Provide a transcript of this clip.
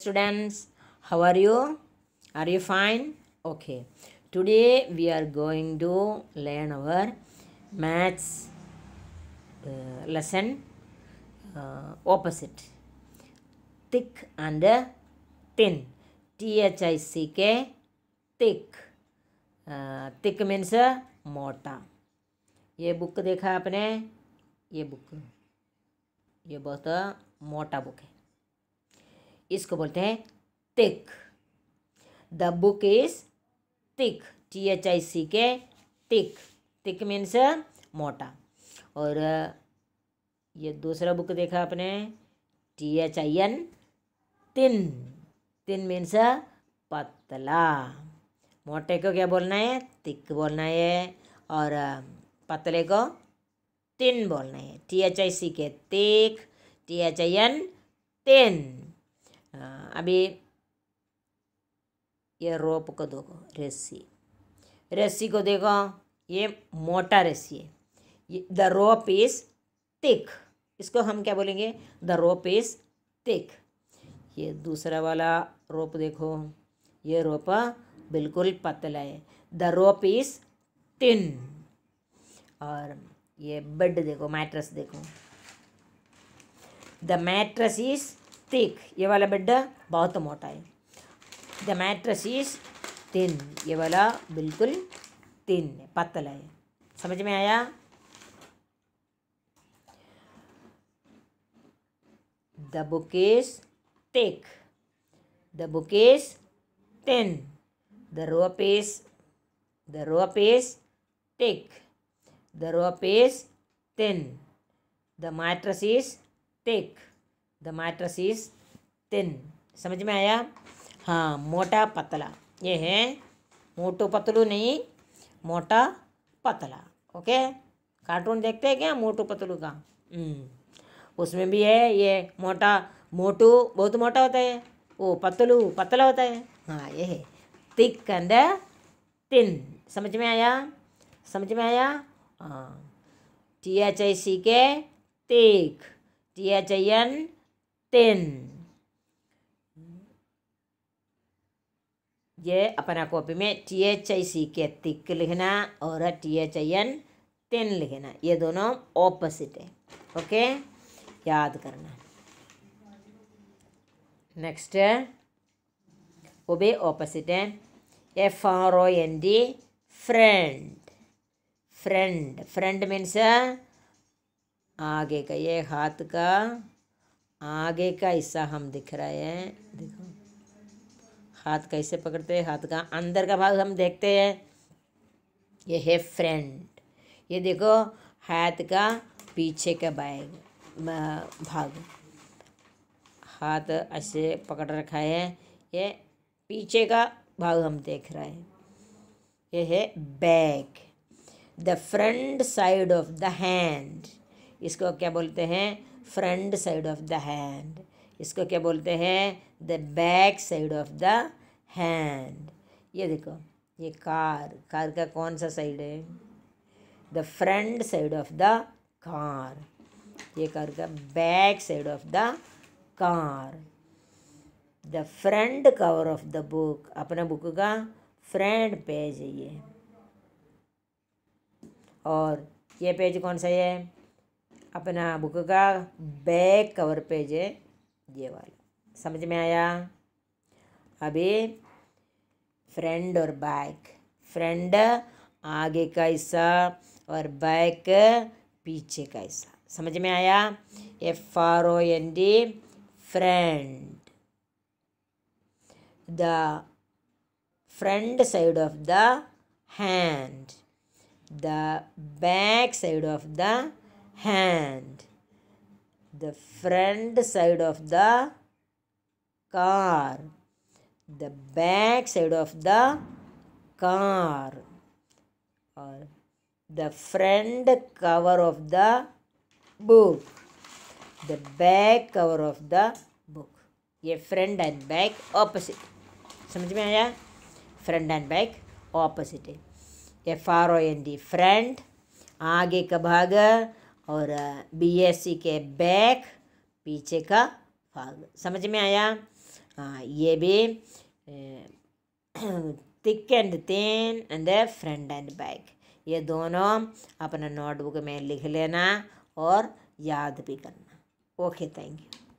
students how are you are you fine okay today we are going to learn our maths uh, lesson uh, opposite thick and thin t h i c k thick uh, thick means uh, mota ये book देखा आपने ये book ये बहुत मोटा book है इसको बोलते हैं thick the book is thick T H I C K thick तिक मीन्स मोटा और uh, ये दूसरा बुक देखा आपने टी एच आई एन तिन तिन मीन्स पतला मोटे को क्या बोलना है तिक बोलना है और uh, पतले को तिन बोलना है T H I C K तिक टी एच आई एन तिन अभी ये ये रोप को देखो रस्सी रस्सी को देखो ये मोटा रस्सी है द रोप इज तिक इसको हम क्या बोलेंगे द रोप इज तिक ये दूसरा वाला रोप देखो ये रोप बिल्कुल पतला है द रोप इज टिन और ये बेड देखो मैट्रस देखो द मैट्रस इज thick ये वाला बेड बहुत मोटा है द मैट्रस इज थिन ये वाला बिल्कुल है पतला है समझ में आया the book is thick the book is thin the rope is the rope is thick the rope is thin the mattress is take the mattress is thin समझ में आया हाँ मोटा पतला ये है मोटो पतलू नहीं मोटा पतला ओके कार्टून देखते हैं क्या मोटू पतलू का हम्म। उसमें भी है ये मोटा मोटू बहुत मोटा होता है वो पतलू पतला होता है हाँ ये है तिक एंड तिन समझ में आया समझ में आया हाँ T H I C K तिक टी एच आई एन तीन ये अपना कॉपी में T H I C K तिक लिखना और टी एच आई एन तीन लिखना ये दोनों ऑपोजिट है ओके याद करना नेक्स्ट है वो भी ऑपोजिट है F R O N D friend friend friend means आगे का ये हाथ का आगे का हिस्सा हम दिख रहे हैं देखो हाथ कैसे पकड़ते हैं हाथ का अंदर का भाग हम देखते हैं ये है फ्रंट ये देखो हाथ का पीछे का बैग भाग हाथ ऐसे पकड़ रखा है ये पीछे का भाग हम देख रहे हैं ये है back the front side of the hand इसको क्या बोलते हैं front side of the hand इसको क्या बोलते हैं the back side of the hand ये देखो ये कार कार का कौन सा साइड है the front side of the car ये कार का back side of the car the front cover of the book अपने बुक का फ्रंट पेज है ये और ये पेज कौन सा है अपना बुक का बैक कवर पेज है ये वाला समझ में आया अभी फ्रेंड और बैक फ्रेंड आगे का हिस्सा और बैक पीछे का हिस्सा समझ में आया F R O N D friend the front side of the hand the back side of the hand the front side of the car the back side of the car or the front cover of the book the back cover of the book ये front and back opposite समझ में आया front and back opposite है F R O N D front आगे का भाग और BSc के बैक पीछे का भाग समझ में आया आ, ये भी thick and thin and front and back ये दोनों अपना नोटबुक में लिख लेना और याद भी करना ओके थैंक यू